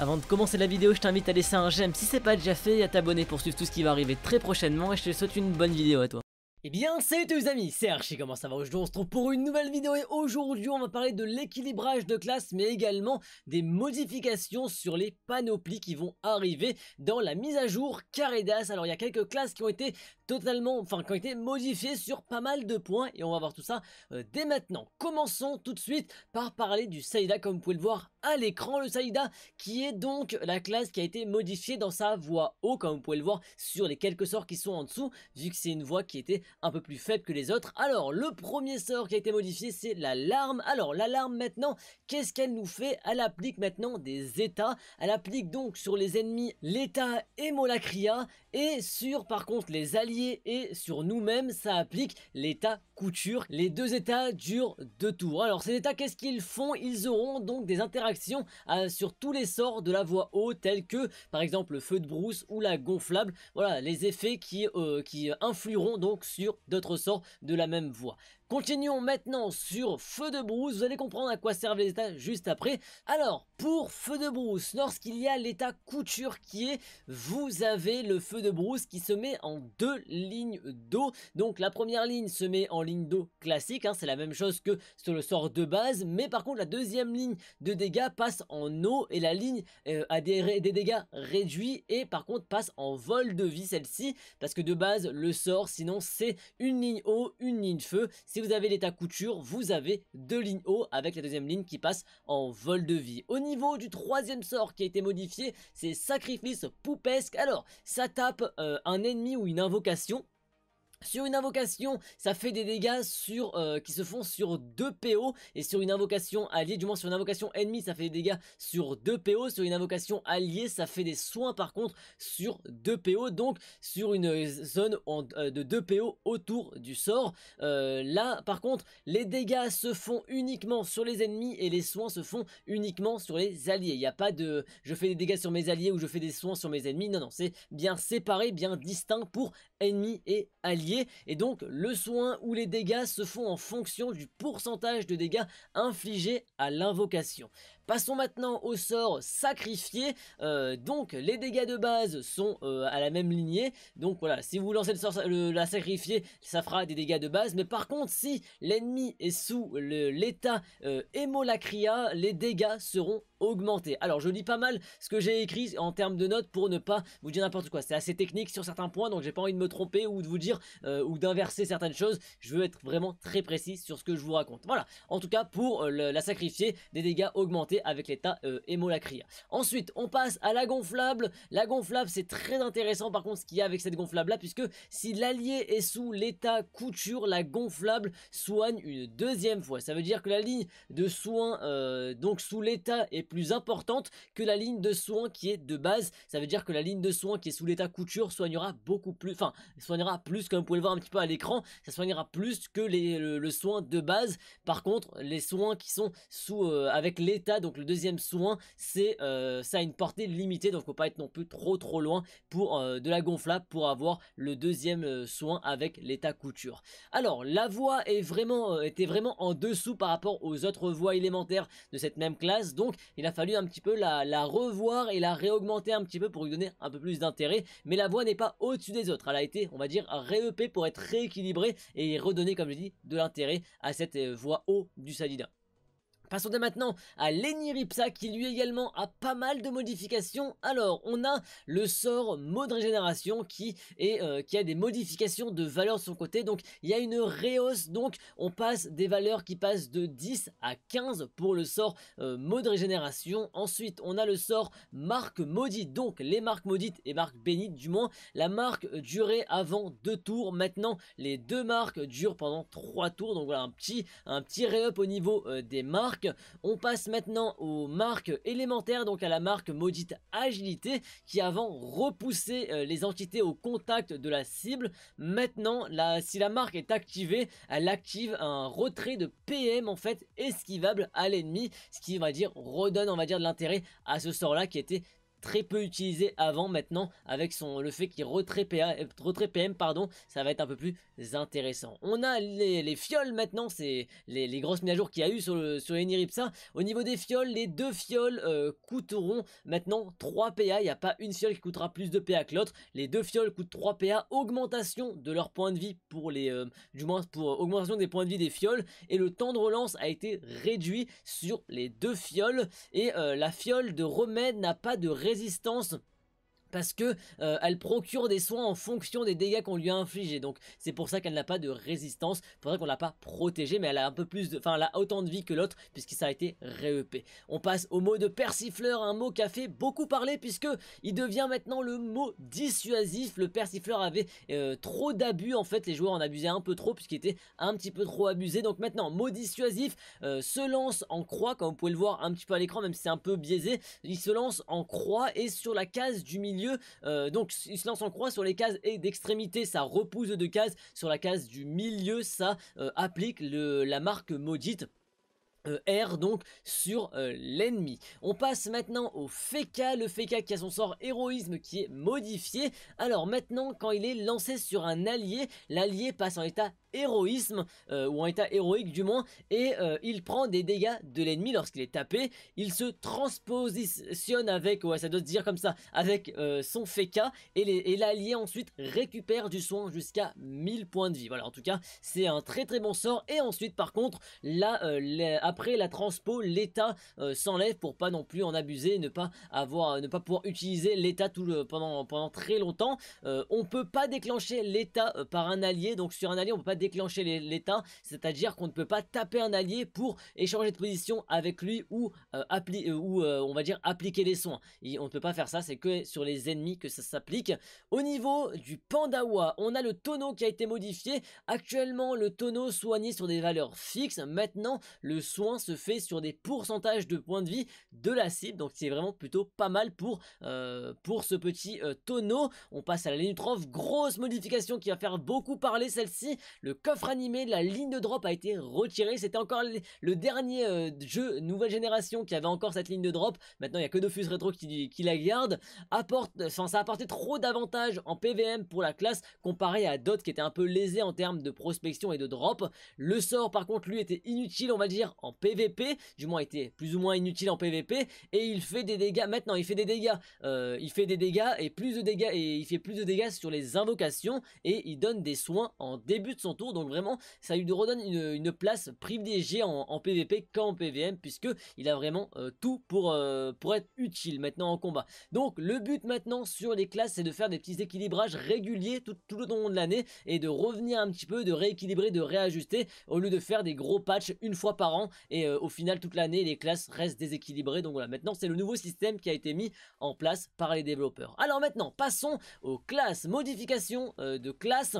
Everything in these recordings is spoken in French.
Avant de commencer la vidéo, je t'invite à laisser un j'aime si c'est pas déjà fait et à t'abonner pour suivre tout ce qui va arriver très prochainement et je te souhaite une bonne vidéo à toi. Eh bien, salut tous les amis, c'est Archie, comment ça va Aujourd'hui, on se trouve pour une nouvelle vidéo et aujourd'hui, on va parler de l'équilibrage de classe, mais également des modifications sur les panoplies qui vont arriver dans la mise à jour Caredas. Alors, il y a quelques classes qui ont été totalement, enfin, qui ont été modifiées sur pas mal de points et on va voir tout ça euh, dès maintenant. Commençons tout de suite par parler du Seida comme vous pouvez le voir à l'écran le saïda qui est donc la classe qui a été modifiée dans sa voix haut comme vous pouvez le voir sur les quelques sorts qui sont en dessous vu que c'est une voix qui était un peu plus faible que les autres. Alors le premier sort qui a été modifié c'est l'alarme. Alors l'alarme maintenant qu'est-ce qu'elle nous fait Elle applique maintenant des états. Elle applique donc sur les ennemis l'état émolacria et sur par contre les alliés et sur nous-mêmes ça applique l'état couture. Les deux états durent deux tours. Alors ces états qu'est-ce qu'ils font Ils auront donc des interactions euh, sur tous les sorts de la voix haute tels que par exemple le feu de brousse ou la gonflable. Voilà les effets qui, euh, qui influeront donc sur d'autres sorts de la même voix. Continuons maintenant sur Feu de Brousse, vous allez comprendre à quoi servent les états juste après. Alors, pour Feu de Brousse, lorsqu'il y a l'état couture qui est, vous avez le Feu de Brousse qui se met en deux lignes d'eau. Donc la première ligne se met en ligne d'eau classique, hein. c'est la même chose que sur le sort de base, mais par contre la deuxième ligne de dégâts passe en eau et la ligne euh, a des, dégâts réduits et par contre passe en vol de vie celle-ci, parce que de base le sort sinon c'est une ligne eau, une ligne feu, vous avez l'état couture, vous avez deux lignes haut avec la deuxième ligne qui passe en vol de vie. Au niveau du troisième sort qui a été modifié, c'est sacrifice poupesque. Alors, ça tape euh, un ennemi ou une invocation sur une invocation, ça fait des dégâts sur euh, qui se font sur 2 PO et sur une invocation alliée, du moins sur une invocation ennemie, ça fait des dégâts sur 2 PO, sur une invocation alliée, ça fait des soins par contre sur 2 PO, donc sur une zone euh, de 2 PO autour du sort. Euh, là par contre, les dégâts se font uniquement sur les ennemis et les soins se font uniquement sur les alliés. Il n'y a pas de je fais des dégâts sur mes alliés ou je fais des soins sur mes ennemis. Non non, c'est bien séparé, bien distinct pour ennemis et alliés et donc le soin ou les dégâts se font en fonction du pourcentage de dégâts infligés à l'invocation. Passons maintenant au sort sacrifié. Euh, donc les dégâts de base sont euh, à la même lignée. Donc voilà, si vous lancez le sort la sacrifier, ça fera des dégâts de base. Mais par contre, si l'ennemi est sous l'état euh, émolacria les dégâts seront augmentés Alors je lis pas mal ce que j'ai écrit en termes de notes pour ne pas vous dire n'importe quoi. C'est assez technique sur certains points, donc j'ai pas envie de me tromper ou de vous dire ou d'inverser certaines choses. Je veux être vraiment très précis sur ce que je vous raconte. Voilà. En tout cas pour la sacrifier, des dégâts augmentés avec l'état euh, émolacria Ensuite, on passe à la gonflable. La gonflable, c'est très intéressant par contre ce qu'il y a avec cette gonflable là, puisque si l'allié est sous l'état couture, la gonflable soigne une deuxième fois. Ça veut dire que la ligne de soins, euh, donc sous l'état, est plus importante que la ligne de soins qui est de base. Ça veut dire que la ligne de soins qui est sous l'état couture soignera beaucoup plus, enfin, soignera plus, comme vous pouvez le voir un petit peu à l'écran, ça soignera plus que le, soin de base. Par contre, les soins qui sont sous, euh, avec l'état, donc donc le deuxième soin, c'est euh, ça a une portée limitée, donc faut pas être non plus trop trop loin pour euh, de la gonflable pour avoir le deuxième euh, soin avec l'état couture. Alors la voix était vraiment en dessous par rapport aux autres voix élémentaires de cette même classe, donc il a fallu un petit peu la, revoir et la réaugmenter un petit peu pour lui donner un peu plus d'intérêt. Mais la voix n'est pas au-dessus des autres, elle a été on va dire ré pour être rééquilibrée et redonner comme je dis de l'intérêt à cette voix haut du Salida. Passons maintenant à Lenny Ripsa qui lui également a pas mal de modifications. Alors on a le sort mode régénération euh, qui a des modifications de valeur de son côté. Donc il y a une réhausse. Donc on passe des valeurs qui passent de 10 à 15 pour le sort euh, mode régénération. Ensuite on a le sort marque maudite. Donc les marques maudites et marques bénites du moins. La marque durait avant deux tours. Maintenant les deux marques durent pendant trois tours. Donc voilà un petit un petit up au niveau euh, des marques. On passe maintenant aux marques élémentaires, donc à la marque maudite agilité, qui avant repoussait euh, les entités au contact de la cible. Maintenant, si la marque est activée, elle active un retrait de PM en fait esquivable à l'ennemi, ce qui va dire redonne on va dire de l'intérêt à ce sort là qui était très peu utilisé avant maintenant avec son le fait qu'il retrait, retrait, PM pardon ça va être un peu plus intéressant on a les, fioles maintenant c'est les, grosses mises à jour qu'il y a eu sur le sur au niveau des fioles les deux fioles euh, coûteront maintenant 3 PA il n'y a pas une fiole qui coûtera plus de PA que l'autre les deux fioles coûtent 3 PA augmentation de leur point de vie pour les euh, du moins pour euh, augmentation des points de vie des fioles et le temps de relance a été réduit sur les deux fioles et la fiole de remède n'a pas de résistance parce que euh, elle procure des soins en fonction des dégâts qu'on lui a infligés. Donc c'est pour ça qu'elle n'a pas de résistance. Faudrait qu'on l'a pas protégée, mais elle a un peu plus de, enfin elle a autant de vie que l'autre puisqu'il ça a été REP. On passe au mot de persifleur, un mot qui a fait beaucoup parler puisque il devient maintenant le mot dissuasif. Le persifleur avait euh, trop d'abus en fait, les joueurs en abusaient un peu trop puisqu'il était un petit peu trop abusé. Donc maintenant mot dissuasif euh, se lance en croix, comme vous pouvez le voir un petit peu à l'écran, même si c'est un peu biaisé. Il se lance en croix et sur la case du milieu euh, donc il se lance en croix sur les cases et d'extrémité, ça repousse de cases. Sur la case du milieu, ça euh, applique la marque maudite. Euh, R donc sur l'ennemi. On passe maintenant au Feka, le Feka qui a son sort héroïsme qui est modifié. Alors maintenant quand il est lancé sur un allié, l'allié passe en état héroïsme, euh, ou en état héroïque du moins, et euh, il prend des dégâts de l'ennemi lorsqu'il est tapé, il se transpositionne avec, ouais ça doit se dire comme ça, avec euh, son feka et l'allié ensuite récupère du soin jusqu'à 1000 points de vie. Voilà, en tout cas, c'est un très très bon sort, et ensuite par contre, là, après la transpo, l'état s'enlève pour pas non plus en abuser, ne pas avoir, ne pas pouvoir utiliser l'état tout le, pendant, pendant très longtemps. on peut pas déclencher l'état par un allié, donc sur un allié on peut pas déclencher l'état, c'est-à-dire qu'on ne peut pas taper un allié pour échanger de position avec lui ou, euh, euh, ou euh, on va dire appliquer les soins. on ne peut pas faire ça, c'est que sur les ennemis que ça s'applique. Au niveau du Pandawa, on a le tonneau qui a été modifié. Actuellement, le tonneau soigné sur des valeurs fixes. Maintenant, le soin se fait sur des pourcentages de points de vie de la cible. Donc c'est vraiment plutôt pas mal pour, pour ce petit tonneau. On passe à la ligne grosse modification qui va faire beaucoup parler celle-ci. Le coffre animé de la ligne de drop a été retiré. C'était encore le dernier euh, jeu nouvelle génération qui avait encore cette ligne de drop. Maintenant, il n'y a que Dofus Retro qui, la garde. Apporte, ça a apporté trop d'avantages en PVM pour la classe comparé à d'autres qui étaient un peu lésés en termes de prospection et de drop. Le sort, par contre, lui était inutile, on va dire, en PVP. Du moins, était plus ou moins inutile en PVP. Et il fait des dégâts. Maintenant, il fait des dégâts. Euh, il fait des dégâts et plus de dégâts. Et il fait plus de dégâts sur les invocations. Et il donne des soins en début de son tour donc vraiment, ça lui redonne une, place privilégiée en, PVP qu'en PVM, puisque il a vraiment euh, tout pour, euh, pour être utile maintenant en combat. Donc le but maintenant sur les classes, c'est de faire des petits équilibrages réguliers tout, le long de l'année et de revenir un petit peu, de rééquilibrer, de réajuster, au lieu de faire des gros patchs une fois par an. Et euh, au final, toute l'année, les classes restent déséquilibrées. Donc voilà, maintenant c'est le nouveau système qui a été mis en place par les développeurs. Alors maintenant, passons aux classes, modifications de classes.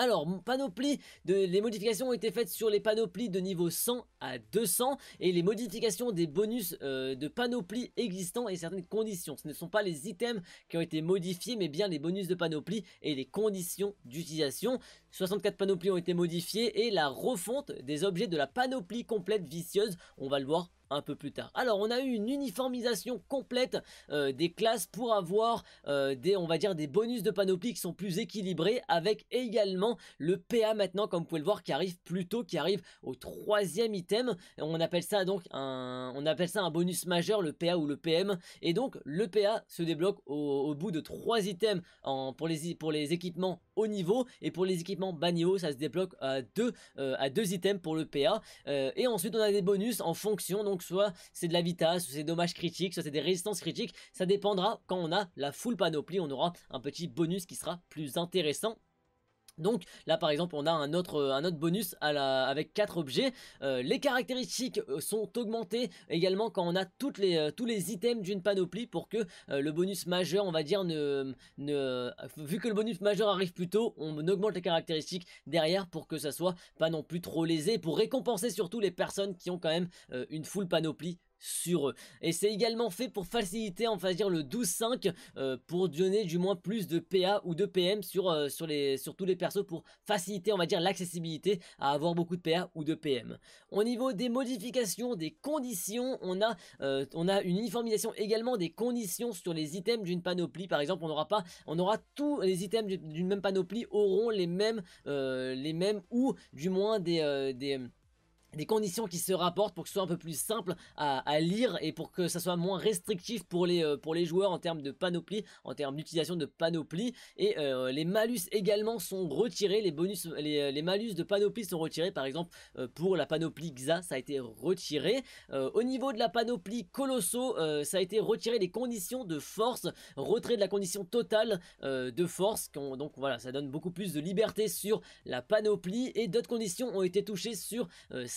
Alors, panoplie, les modifications ont été faites sur les panoplies de niveau 100 à 200 et les modifications des bonus euh, de panoplie existants et certaines conditions. Ce ne sont pas les items qui ont été modifiés mais bien les bonus de panoplie et les conditions d'utilisation. 64 panoplies ont été modifiées et la refonte des objets de la panoplie complète vicieuse, on va le voir un peu plus tard. Alors on a eu une uniformisation complète euh, des classes pour avoir euh, des on va dire des bonus de panoplie qui sont plus équilibrés avec également le PA maintenant comme vous pouvez le voir qui arrive plus tôt, qui arrive au troisième item. On appelle ça donc un on appelle ça un bonus majeur le PA ou le PM et donc le PA se débloque au, bout de trois items pour les pour les équipements haut niveau et pour les équipements bas ça se débloque à deux euh, à deux items pour le PA et ensuite on a des bonus en fonction donc donc soit c'est de la vitesse, soit c'est dommages critiques, soit c'est des résistances critiques, ça dépendra quand on a la full panoplie, on aura un petit bonus qui sera plus intéressant donc là par exemple on a un autre, euh, bonus avec 4 objets. Euh, les caractéristiques euh, sont augmentées également quand on a toutes les, tous les items d'une panoplie pour que le bonus majeur on va dire ne, Vu que le bonus majeur arrive plus tôt on augmente les caractéristiques derrière pour que ça soit pas non plus trop lésé. Pour récompenser surtout les personnes qui ont quand même une full panoplie sur eux. Et c'est également fait pour faciliter, en dire, le 12-5, euh, pour donner du moins plus de PA ou de PM sur, euh, sur, les, sur tous les persos, pour faciliter, on va dire, l'accessibilité à avoir beaucoup de PA ou de PM. Au niveau des modifications, des conditions, on a, euh, on a une uniformisation également des conditions sur les items d'une panoplie. Par exemple, on n'aura pas, on aura tous les items d'une même panoplie auront les mêmes, les mêmes ou du moins des des conditions qui se rapportent pour que ce soit un peu plus simple à, lire et pour que ça soit moins restrictif pour les, euh, pour les joueurs en termes de panoplie, en termes d'utilisation de panoplie. Et euh, les malus également sont retirés, les bonus, les, euh, malus de panoplie sont retirés. Par exemple, pour la panoplie XA, ça a été retiré. au niveau de la panoplie Colosso, ça a été retiré les conditions de force, retrait de la condition totale de force. Donc voilà, ça donne beaucoup plus de liberté sur la panoplie et d'autres conditions ont été touchées sur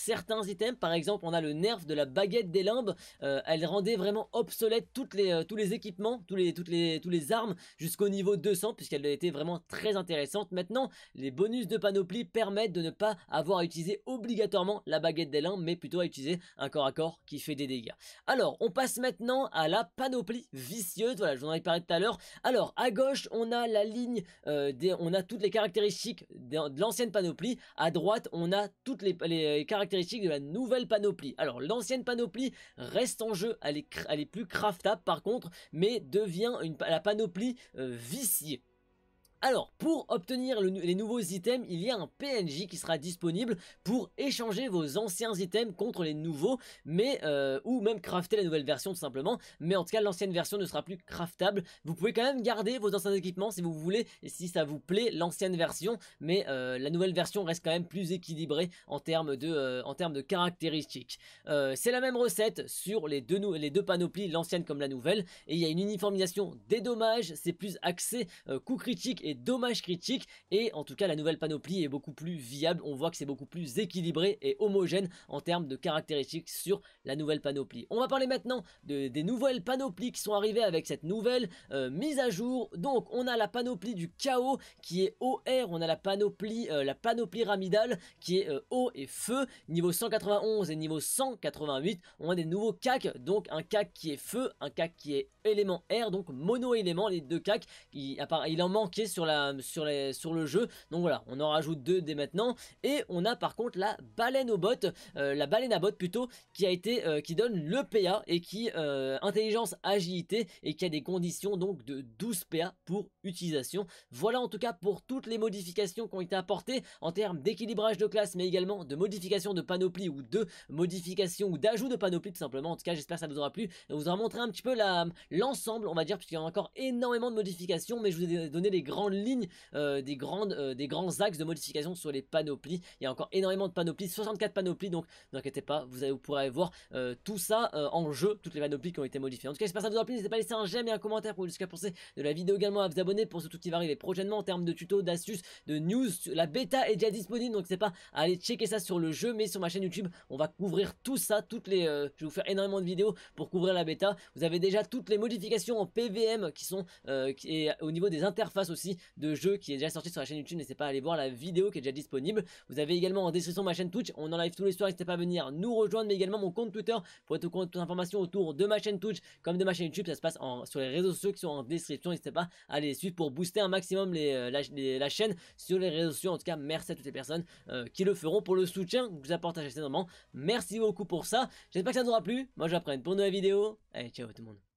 certains items. Par exemple, on a le nerf de la baguette des limbes. Euh, elle rendait vraiment obsolète toutes les, euh, tous les équipements, tous les, toutes les, tous les armes jusqu'au niveau 200 puisqu'elle était vraiment très intéressante. Maintenant, les bonus de panoplie permettent de ne pas avoir à utiliser obligatoirement la baguette des limbes mais plutôt à utiliser un corps à corps qui fait des dégâts. Alors, on passe maintenant à la panoplie vicieuse. Voilà, je vous en ai parlé tout à l'heure. Alors, à gauche, on a la ligne, euh, on a toutes les caractéristiques de, l'ancienne panoplie. À droite, on a toutes les, les caractéristiques de la nouvelle panoplie. Alors l'ancienne panoplie reste en jeu, elle est, plus craftable par contre, mais devient une, la panoplie euh, viciée. Alors, pour obtenir les nouveaux items, il y a un PNJ qui sera disponible pour échanger vos anciens items contre les nouveaux, mais euh, ou même crafter la nouvelle version tout simplement. Mais en tout cas, l'ancienne version ne sera plus craftable. Vous pouvez quand même garder vos anciens équipements si vous voulez, et si ça vous plaît, l'ancienne version. Mais euh, la nouvelle version reste quand même plus équilibrée en termes de, euh, en termes de caractéristiques. C'est la même recette sur les deux, les deux panoplies, l'ancienne comme la nouvelle. Et il y a une uniformisation des dommages, c'est plus axé coup critique et dommages dommage critique et en tout cas la nouvelle panoplie est beaucoup plus viable, on voit que c'est beaucoup plus équilibré et homogène en termes de caractéristiques sur la nouvelle panoplie. On va parler maintenant des nouvelles panoplies qui sont arrivées avec cette nouvelle euh, mise à jour. Donc on a la panoplie du chaos qui est OR, on a la panoplie, euh, la panoplie ramidale qui est euh, eau et feu, niveau 191 et niveau 188, on a des nouveaux CAC, donc un CAC qui est feu, un CAC qui est élément R, donc mono-élément, les deux cacs, il, il en manquait sur sur, le jeu. Donc voilà, on en rajoute deux dès maintenant. Et on a par contre la baleine au bot, euh, la baleine à bot plutôt, qui a été, euh, qui donne le PA et qui euh, intelligence agilité et qui a des conditions donc de 12 PA pour utilisation. Voilà en tout cas pour toutes les modifications qui ont été apportées en termes d'équilibrage de classe, mais également de modification de panoplie ou de modification ou d'ajout de panoplie tout simplement. En tout cas, j'espère que ça vous aura plu. et vous aura montré un petit peu l'ensemble, on va dire, puisqu'il y a encore énormément de modifications, mais je vous ai donné les grandes Ligne euh, des, grandes, euh, des grands axes de modification sur les panoplies. Il y a encore énormément de panoplies, 64 panoplies, donc n'inquiétez pas, vous, allez, vous pourrez voir euh, tout ça en jeu, toutes les panoplies qui ont été modifiées. En tout cas, j'espère que ça vous a plu, n'hésitez pas à laisser un j'aime et un commentaire pour vous jusqu'à penser de la vidéo également à vous abonner pour tout qui va arriver prochainement en termes de tutos, d'astuces, de news. La bêta est déjà disponible, donc c'est pas à aller checker ça sur le jeu, mais sur ma chaîne YouTube, on va couvrir tout ça, toutes les. je vais vous faire énormément de vidéos pour couvrir la bêta. Vous avez déjà toutes les modifications en PVM qui sont au niveau des interfaces aussi de jeu qui est déjà sorti sur la chaîne YouTube, n'hésitez pas à aller voir la vidéo qui est déjà disponible. Vous avez également en description ma chaîne Twitch, on en live tous les soirs, n'hésitez pas à venir nous rejoindre, mais également mon compte Twitter pour être au courant de toutes informations autour de ma chaîne Twitch comme de ma chaîne YouTube, ça se passe sur les réseaux sociaux qui sont en description, n'hésitez pas à les suivre pour booster un maximum euh, la, chaîne sur les réseaux sociaux. En tout cas, merci à toutes les personnes euh, qui le feront pour le soutien que vous apportez à Merci beaucoup pour ça. J'espère que ça vous aura plu. Moi, j'apprends pour une nouvelle vidéo. Allez, ciao tout le monde.